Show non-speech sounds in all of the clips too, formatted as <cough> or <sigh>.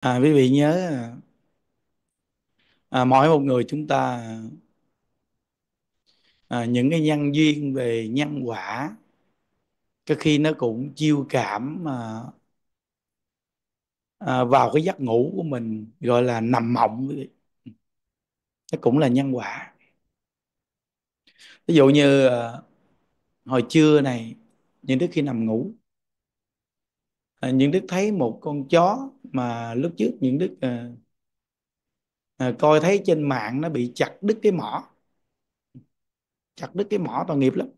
À, quý vị nhớ à, mỗi một người chúng ta à, những cái nhân duyên về nhân quả cái khi nó cũng chiêu cảm à, à, vào cái giấc ngủ của mình gọi là nằm mộng nó cũng là nhân quả ví dụ như à, hồi trưa này những đứa khi nằm ngủ à, những đứa thấy một con chó mà lúc trước những đức à, ờ, à, ờ, coi thấy trên mạng nó bị chặt đứt cái mỏ chặt đứt cái mỏ tội nghiệp lắm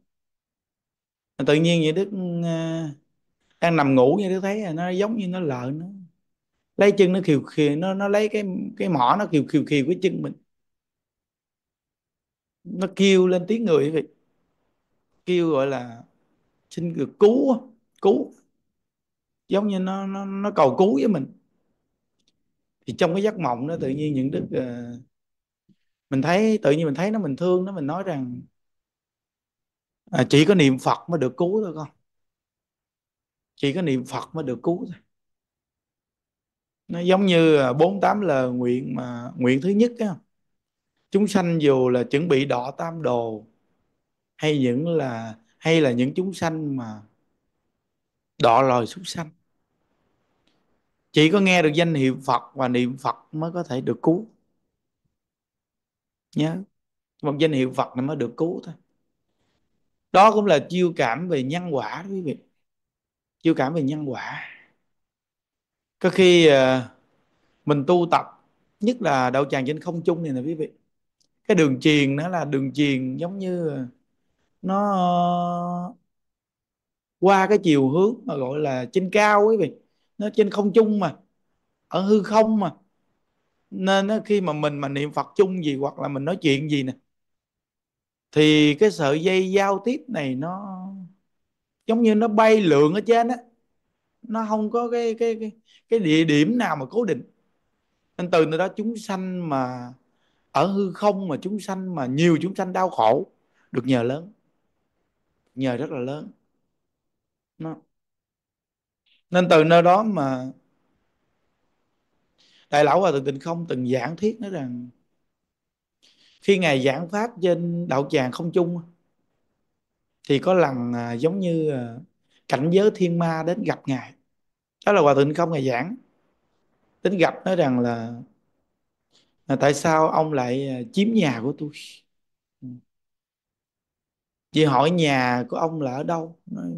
à, tự nhiên như đức à, ờ, đang nằm ngủ như đức thấy là nó giống như nó lợn nó lấy chân nó khiều khiều nó nó lấy cái cái mỏ nó khiều khiều khiều cái chân mình nó kêu lên tiếng người vậy kêu gọi là xin được cứu cứu giống như nó nó nó cầu cứu với mình thì trong cái giấc mộng đó tự nhiên những đức ờ, mình thấy tự nhiên mình thấy nó mình thương nó mình nói rằng à, chỉ có niệm phật mới được cứu thôi con chỉ có niệm phật mới được cứu thôi nó giống như à, bốn tám lời nguyện mà nguyện thứ nhất á chúng sanh dù là chuẩn bị đỏ tam đồ hay những là hay là những chúng sanh mà đọ lòi súc sanh chỉ có nghe được danh hiệu phật và niệm phật mới có thể được cứu nhớ một danh hiệu phật này mới được cứu thôi đó cũng là chiêu cảm về nhân quả đó quý vị chiêu cảm về nhân quả có khi ờ, mình tu tập nhất là đạo tràng trên không trung này nè quý vị cái đường truyền nó là đường truyền giống như ờ, nó qua cái chiều hướng mà gọi là trên cao quý vị nó trên không chung mà ở hư không mà nên khi mà mình mà niệm phật chung gì hoặc là mình nói chuyện gì nè thì cái sợi dây giao tiếp này nó giống như nó bay lượn ở trên á nó không có cái cái cái cái địa điểm nào mà cố định nên từ nơi đó chúng sanh mà ở hư không mà chúng sanh mà nhiều chúng sanh đau khổ được nhờ lớn nhờ rất là lớn nó nên từ nơi đó mà đại lão hòa thượng tịnh không từng giảng thuyết nói rằng khi ngài giảng pháp trên đạo tràng không chung thì có lần à, giống như à, cảnh giới thiên ma đến gặp ngài đó là hòa thượng không ngài giảng đến gặp nói rằng là, là tại sao ông lại à, chiếm nhà của tôi ừ. vì hỏi nhà của ông là ở đâu nói,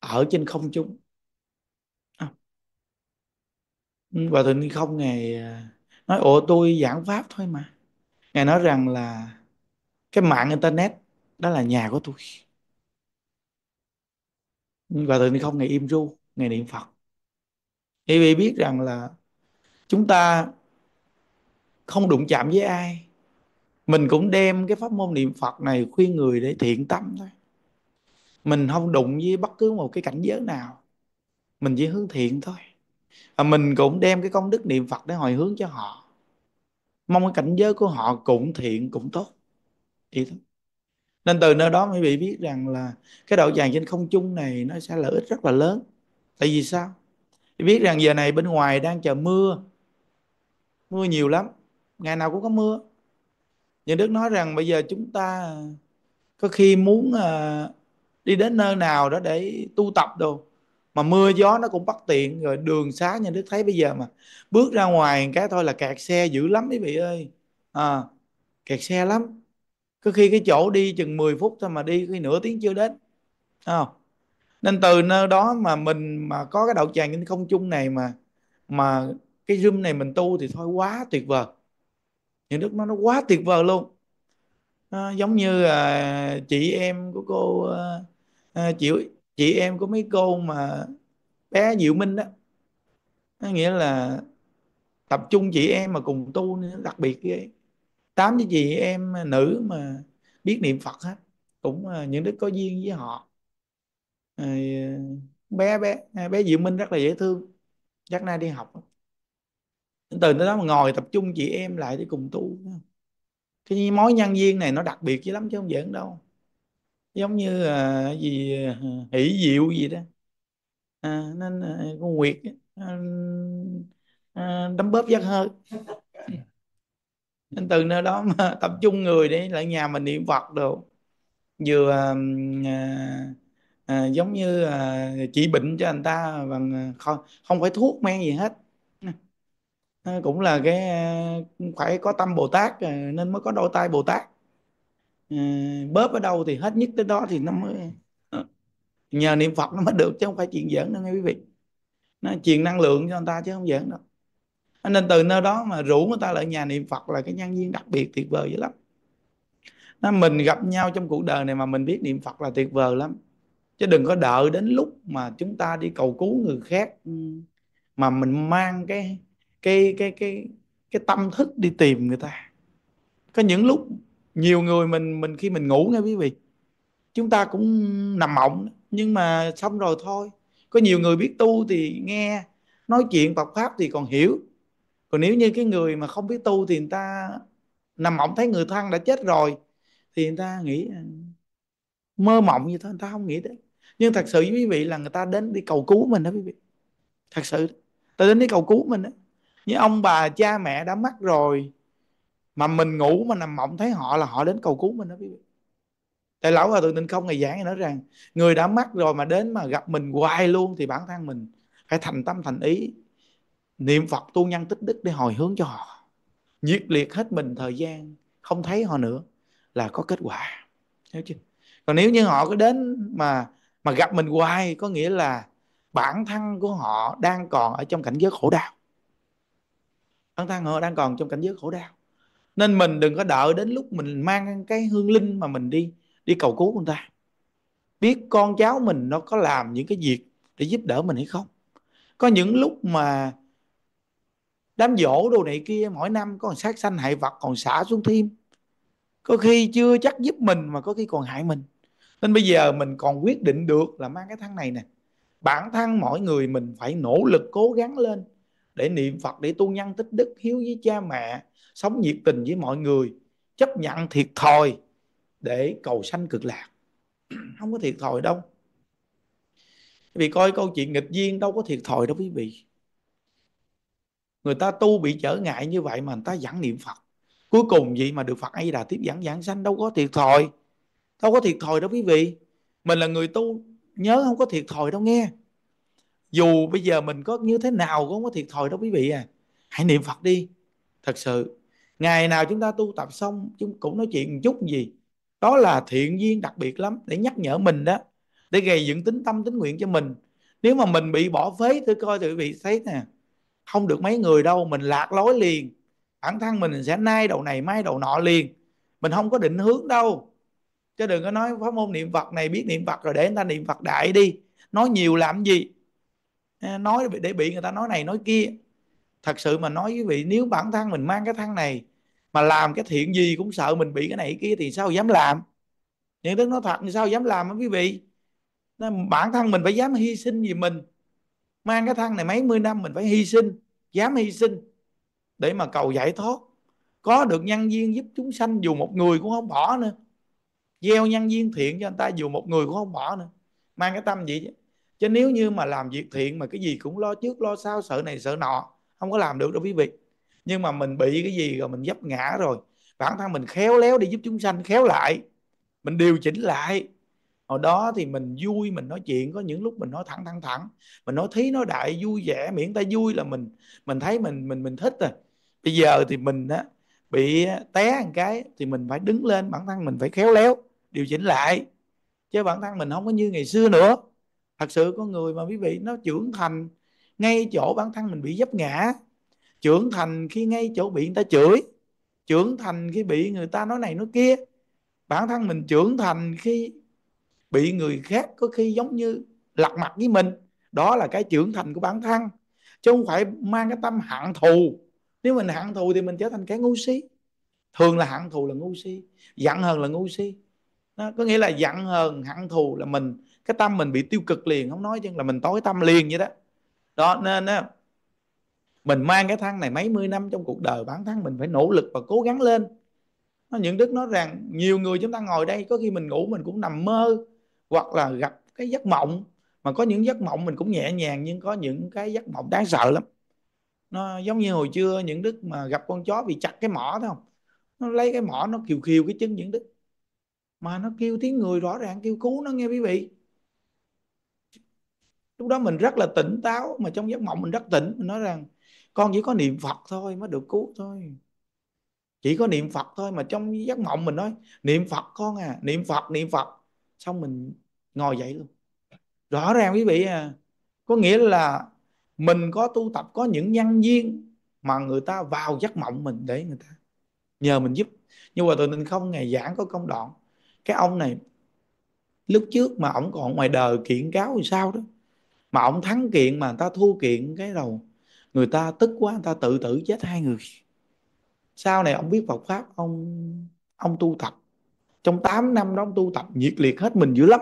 ở trên không trung à. và ừ, thượng không ngày à, nói ồ tôi giảng pháp thôi mà ngài nói rằng là cái mạng internet đó là nhà của tôi và tự nhiên không ngày im ru ngày niệm phật thì vì biết rằng là chúng ta không đụng chạm với ai mình cũng đem cái pháp môn niệm phật này khuyên người để thiện tâm thôi mình không đụng với bất cứ một cái cảnh giới nào mình chỉ hướng thiện thôi và mình cũng đem cái công đức niệm phật để hồi hướng cho họ mong cái cảnh giới của họ cũng thiện cũng tốt vậy thôi nên từ nơi đó mới bị biết rằng là cái đạo tràng trên không chung này nó sẽ lợi ích rất là lớn tại vì sao biết rằng giờ này bên ngoài đang chờ mưa mưa nhiều lắm ngày nào cũng có mưa nhưng đức nói rằng bây giờ chúng ta có khi muốn à, đi đến nơi nào đó để tu tập đồ mà mưa gió nó cũng bất tiện rồi đường xá như đức thấy bây giờ mà bước ra ngoài cái thôi là kẹt xe dữ lắm quý vị ơi à, kẹt xe lắm có khi cái chỗ đi chừng 10 phút thôi mà đi khi nửa tiếng chưa đến à, nên từ nơi đó mà mình mà có cái đậu tràng trên không chung này mà mà cái zoom này mình tu thì thôi quá tuyệt vời những đức nó nó quá tuyệt vời luôn à, giống như à, chị em của cô à, à, chị chị em có mấy cô mà bé Diệu Minh đó nó nghĩa là tập trung chị em mà cùng tu nữa, đặc biệt ghê tám với chị em nữ mà biết niệm Phật hết cũng à, những đứa có duyên với họ à, bé bé à, bé Diệu Minh rất là dễ thương chắc nay đi học từ đó mà ngồi tập trung chị em lại để cùng tu cái mối nhân duyên này nó đặc biệt chứ lắm chứ không giỡn đâu giống như à, gì à, hỷ diệu gì đó à, nên à, con nguyệt à, à, đấm bóp giác hơi nên từ nơi đó mà <laughs> tập trung người để lại nhà mình niệm phật đồ vừa à, à, à giống như à, chỉ bệnh cho anh ta bằng à, không, không phải thuốc men gì hết à, cũng là cái phải có tâm bồ tát nên mới có đôi tay bồ tát Ờ, bóp ở đâu thì hết nhất tới đó thì nó mới ờ, nhờ niệm phật nó mới được chứ không phải chuyện giỡn đâu nghe quý vị nó truyền năng lượng cho người ta chứ không giỡn đâu nên từ nơi đó mà rủ người ta lại nhà niệm phật là cái nhân viên đặc biệt tuyệt vời dữ lắm nó mình gặp nhau trong cuộc đời này mà mình biết niệm phật là tuyệt vời lắm chứ đừng có đợi đến lúc mà chúng ta đi cầu cứu người khác ừ, mà mình mang cái cái cái cái cái tâm thức đi tìm người ta có những lúc nhiều người mình mình khi mình ngủ nghe quý vị chúng ta cũng nằm mộng nhưng mà xong rồi thôi có nhiều người biết tu thì nghe nói chuyện Phật pháp thì còn hiểu còn nếu như cái người mà không biết tu thì người ta nằm mộng thấy người thân đã chết rồi thì người ta nghĩ à, mơ mộng như thế người ta không nghĩ đấy nhưng thật sự quý vị là người ta đến đi cầu cứu mình đó quý vị thật sự ta đến đi cầu cứu mình đó như ông bà cha mẹ đã mất rồi mà mình ngủ mà nằm mộng thấy họ là họ đến cầu cứu mình đó quý vị tại lão hòa thượng Tinh không ngày giảng này nói rằng người đã mắc rồi mà đến mà gặp mình hoài luôn thì bản thân mình phải thành tâm thành ý niệm phật tu nhân tích đức để hồi hướng cho họ nhiệt liệt hết mình thời gian không thấy họ nữa là có kết quả hiểu chưa còn nếu như họ cứ đến mà mà gặp mình hoài có nghĩa là bản thân của họ đang còn ở trong cảnh giới khổ đau bản thân họ đang còn trong cảnh giới khổ đau nên mình đừng có đợi đến lúc mình mang cái hương linh mà mình đi đi cầu cứu người ta biết con cháu mình nó có làm những cái việc để giúp đỡ mình hay không có những lúc mà đám dỗ đồ này kia mỗi năm còn sát sanh hại vật còn xả xuống thêm có khi chưa chắc giúp mình mà có khi còn hại mình nên bây giờ mình còn quyết định được là mang cái thăng này nè bản thân mỗi người mình phải nỗ lực cố gắng lên để niệm Phật để tu nhân tích đức hiếu với cha mẹ sống nhiệt tình với mọi người chấp nhận thiệt thòi để cầu sanh cực lạc <clears throat> không có thiệt thòi đâu vì coi câu chuyện nghịch duyên đâu có thiệt thòi đâu quý vị người ta tu bị trở ngại như vậy mà người ta giảng niệm Phật cuối cùng gì mà được Phật ấy Đà tiếp dẫn giảng sanh đâu có thiệt thòi đâu có thiệt thòi đâu quý vị mình là người tu nhớ không có thiệt thòi đâu nghe dù bây giờ mình có như thế nào cũng có thiệt thòi đó quý vị à hãy niệm phật đi thật sự ngày nào chúng ta tu tập xong chúng cũng nói chuyện một chút gì đó là thiện duyên đặc biệt lắm để nhắc nhở mình đó để gây dựng tính tâm tính nguyện cho mình nếu mà mình bị bỏ phế tôi coi quý vị thấy nè không được mấy người đâu mình lạc lối liền bản thân mình sẽ nay đầu này mai đầu nọ liền mình không có định hướng đâu chứ đừng có nói pháp môn niệm phật này biết niệm phật rồi để người ta niệm phật đại đi nói nhiều làm gì Ờ, nói để bị người ta nói này nói kia thật sự mà nói với vị nếu bản thân mình mang cái thân này mà làm cái thiện gì cũng sợ mình bị cái này cái kia thì sao dám làm những đức nói thật thì sao dám làm á quý vị Nên bản thân mình phải dám hy sinh vì mình mang cái thân này mấy mươi năm mình phải hy sinh dám hy sinh để mà cầu giải thoát có được nhân viên giúp chúng sanh dù một người cũng không bỏ nữa gieo nhân viên thiện cho người ta dù một người cũng không bỏ nữa mang cái tâm vậy chứ chứ nếu như mà làm việc thiện mà cái gì cũng lo trước lo sau sợ này sợ nọ không có làm được đâu quý vị nhưng mà mình bị cái gì rồi mình dấp ngã rồi bản thân mình khéo léo đi giúp chúng sanh khéo lại mình điều chỉnh lại hồi đó thì mình vui mình nói chuyện có những lúc mình nói thẳng thẳng thẳng mình nói thí nói đại vui vẻ miễn ta vui là mình mình thấy mình mình mình thích rồi bây giờ thì mình á bị té một cái thì mình phải đứng lên bản thân mình phải khéo léo điều chỉnh lại chứ bản thân mình không có như ngày xưa nữa thật sự có người mà quý vị nó trưởng thành ngay chỗ bản thân mình bị dấp ngã trưởng thành khi ngay chỗ bị người ta chửi trưởng thành khi bị người ta nói này nói kia bản thân mình trưởng thành khi bị người khác có khi giống như lật mặt với mình đó là cái trưởng thành của bản thân chứ không phải mang cái tâm hận thù nếu mình hận thù thì mình trở thành cái ngu si thường là hận thù là ngu si giận hờn là ngu si đó, có nghĩa là giận hờn hận thù là mình cái tâm mình bị tiêu cực liền không nói chứ là mình tối tâm liền vậy đó đó nên á mình mang cái thân này mấy mươi năm trong cuộc đời bản thân mình phải nỗ lực và cố gắng lên những đức nói rằng nhiều người chúng ta ngồi đây có khi mình ngủ mình cũng nằm mơ hoặc là gặp cái giấc mộng mà có những giấc mộng mình cũng nhẹ nhàng nhưng có những cái giấc mộng đáng sợ lắm nó giống như hồi trưa những đức mà gặp con chó bị chặt cái mỏ thấy không nó lấy cái mỏ nó kiều kiều cái chân những đức mà nó kêu tiếng người rõ ràng kêu cứu nó nghe quý vị lúc đó mình rất là tỉnh táo mà trong giấc mộng mình rất tỉnh mình nói rằng con chỉ có niệm phật thôi mới được cứu thôi chỉ có niệm phật thôi mà trong giấc mộng mình nói niệm phật con à niệm phật niệm phật xong mình ngồi dậy luôn rõ ràng quý vị à có nghĩa là mình có tu tập có những nhân duyên mà người ta vào giấc mộng mình để người ta nhờ mình giúp nhưng mà tôi mình không ngày giảng có công đoạn cái ông này lúc trước mà ổng còn ngoài đời kiện cáo thì sao đó mà ông thắng kiện mà người ta thua kiện cái đầu người ta tức quá người ta tự tử chết hai người sau này ông biết Phật pháp ông ông tu tập trong 8 năm đó ông tu tập nhiệt liệt hết mình dữ lắm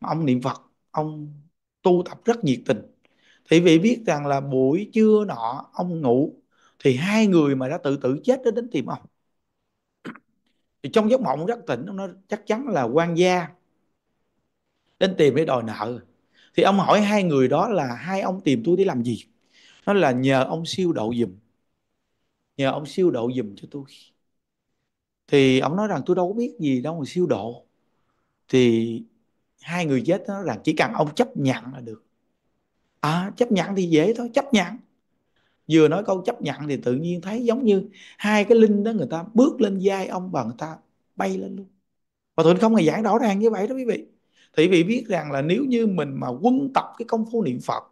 mà ông niệm Phật ông tu tập rất nhiệt tình thì vị biết rằng là buổi trưa nọ ông ngủ thì hai người mà đã tự tử chết đó đến tìm ông thì trong giấc mộng rất tỉnh ông nói chắc chắn là quan gia đến tìm để đòi nợ thì ông hỏi hai người đó là hai ông tìm tôi để làm gì nó là nhờ ông siêu độ dùm nhờ ông siêu độ dùm cho tôi thì ông nói rằng tôi đâu có biết gì đâu mà siêu độ thì hai người chết nó rằng chỉ cần ông chấp nhận là được à chấp nhận thì dễ thôi chấp nhận vừa nói câu chấp nhận thì tự nhiên thấy giống như hai cái linh đó người ta bước lên vai ông và người ta bay lên luôn và tôi không hề giảng rõ ràng như vậy đó quý vị thì vị biết rằng là nếu như mình mà quân tập cái công phu niệm phật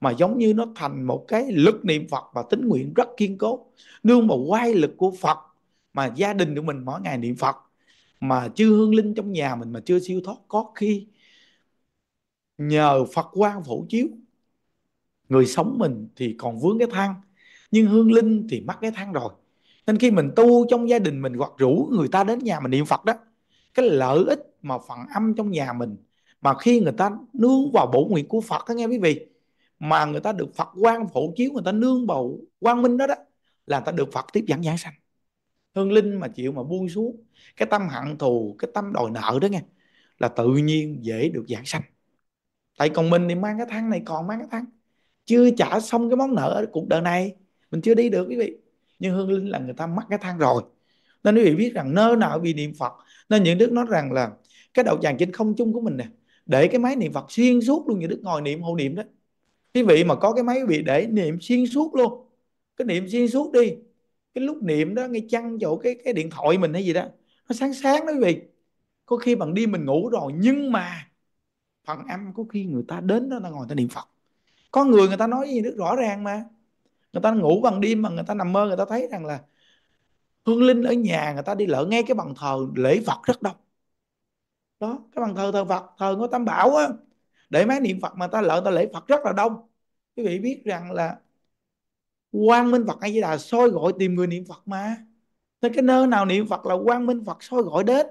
mà giống như nó thành một cái lực niệm phật và tính nguyện rất kiên cố nương vào quay lực của phật mà gia đình của mình mỗi ngày niệm phật mà chưa hương linh trong nhà mình mà chưa siêu thoát có khi nhờ phật quan phổ chiếu người sống mình thì còn vướng cái thang nhưng hương linh thì mắc cái thang rồi nên khi mình tu trong gia đình mình hoặc rủ người ta đến nhà mình niệm phật đó cái lợi ích mà phần âm trong nhà mình mà khi người ta nương vào bổ nguyện của Phật đó nghe quý vị mà người ta được Phật quan phổ chiếu người ta nương bầu quang minh đó đó là người ta được Phật tiếp dẫn giảng sanh hương linh mà chịu mà buông xuống cái tâm hận thù cái tâm đòi nợ đó nghe là tự nhiên dễ được giảng sanh tại còn mình thì mang cái thang này còn mang cái thang chưa trả xong cái món nợ ở cuộc đời này mình chưa đi được quý vị nhưng hương linh là người ta mắc cái thang rồi nên quý vị biết rằng nơ nào bị niệm phật nên những đức nói rằng là cái đạo tràng trên không chung của mình nè để cái máy niệm phật xuyên suốt luôn những đức ngồi niệm hộ niệm đó quý vị mà có cái máy bị để niệm xuyên suốt luôn cái niệm xuyên suốt đi cái lúc niệm đó ngay chăn chỗ cái cái điện thoại mình hay gì đó nó sáng sáng đó quý vị có khi bằng đi mình ngủ rồi nhưng mà phần âm có khi người ta đến đó nó ngồi ta niệm phật có người người ta nói gì đức rõ ràng mà người ta ngủ bằng đêm mà người ta nằm mơ người ta thấy rằng là hương linh ở nhà người ta đi lỡ ngay cái bàn thờ lễ phật rất đông đó cái bàn thờ thờ phật thờ ngô tam bảo á để máy niệm phật mà ta lỡ ta lễ phật rất là đông quý vị biết rằng là quang minh phật hay di đà soi gọi tìm người niệm phật mà nên cái nơi nào niệm phật là quang minh phật soi gọi đến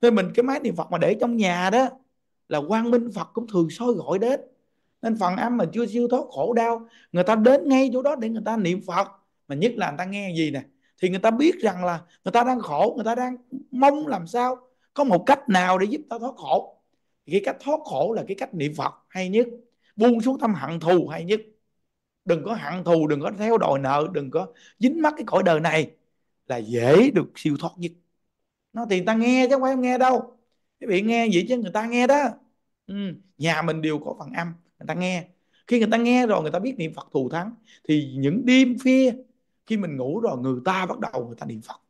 nên mình cái máy niệm phật mà để trong nhà đó là quang minh phật cũng thường soi gọi đến nên phần âm mà chưa siêu thoát khổ đau người ta đến ngay chỗ đó để người ta niệm phật mà nhất là người ta nghe gì nè thì người ta biết rằng là người ta đang khổ người ta đang mong làm sao có một cách nào để giúp ta thoát khổ cái cách thoát khổ là cái cách niệm phật hay nhất buông xuống tâm hận thù hay nhất đừng có hận thù đừng có theo đòi nợ đừng có dính mắc cái cõi đời này là dễ được siêu thoát nhất nó thì người ta nghe chứ không phải không nghe đâu cái vị nghe vậy chứ người ta nghe đó ừ, nhà mình đều có phần âm người ta nghe khi người ta nghe rồi người ta biết niệm phật thù thắng thì những đêm khuya khi mình ngủ rồi người ta bắt đầu người ta niệm phật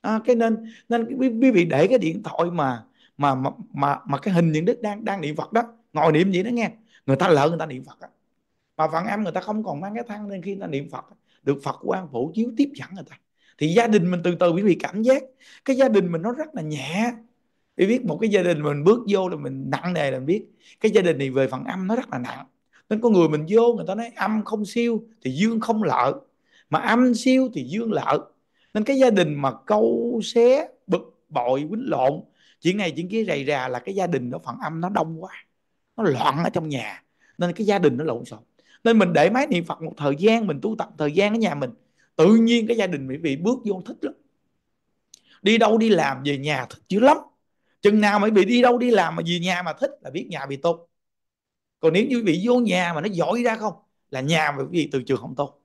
à, cái nên nên quý vị để cái điện thoại mà mà mà mà, mà cái hình những đức đang đang niệm phật đó ngồi niệm vậy đó nghe người ta lỡ người ta niệm phật đó. mà phận âm người ta không còn mang cái thân nên khi người ta niệm phật được phật quan phổ chiếu tiếp dẫn người ta thì gia đình mình từ từ quý vị cảm giác cái gia đình mình nó rất là nhẹ Quý biết một cái gia đình mình bước vô là mình nặng nề là mình biết cái gia đình này về phần âm nó rất là nặng nên có người mình vô người ta nói âm không siêu thì dương không lợi mà âm siêu thì dương lợ nên cái gia đình mà câu xé bực bội quýnh lộn chuyện này chuyện kia rầy rà là cái gia đình nó phần âm nó đông quá nó loạn ở trong nhà nên cái gia đình nó lộn xộn nên mình để máy niệm phật một thời gian mình tu tập thời gian ở nhà mình tự nhiên cái gia đình quý vị bước vô thích lắm đi đâu đi làm về nhà thích dữ lắm chừng nào mấy vị đi đâu đi làm mà về nhà mà thích là biết nhà bị tốt còn nếu như bị vô nhà mà nó giỏi ra không là nhà mà quý vị từ trường không tốt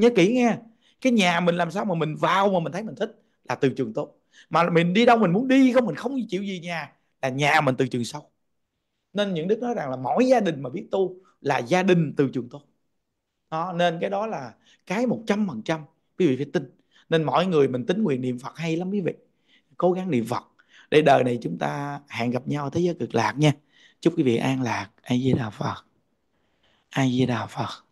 nhớ kỹ nghe cái nhà mình làm sao mà mình vào mà mình thấy mình thích là từ trường tốt mà mình đi đâu mình muốn đi không mình không chịu gì nhà là nhà mình từ trường sâu nên những đức nói rằng là mỗi gia đình mà biết tu là gia đình từ trường tốt đó, nên cái đó là cái một trăm phần trăm quý vị phải tin nên mọi người mình tính nguyện niệm phật hay lắm quý vị cố gắng niệm phật để đời này chúng ta hẹn gặp nhau ở thế giới cực lạc nha chúc quý vị an lạc ai di đà phật ai di đà phật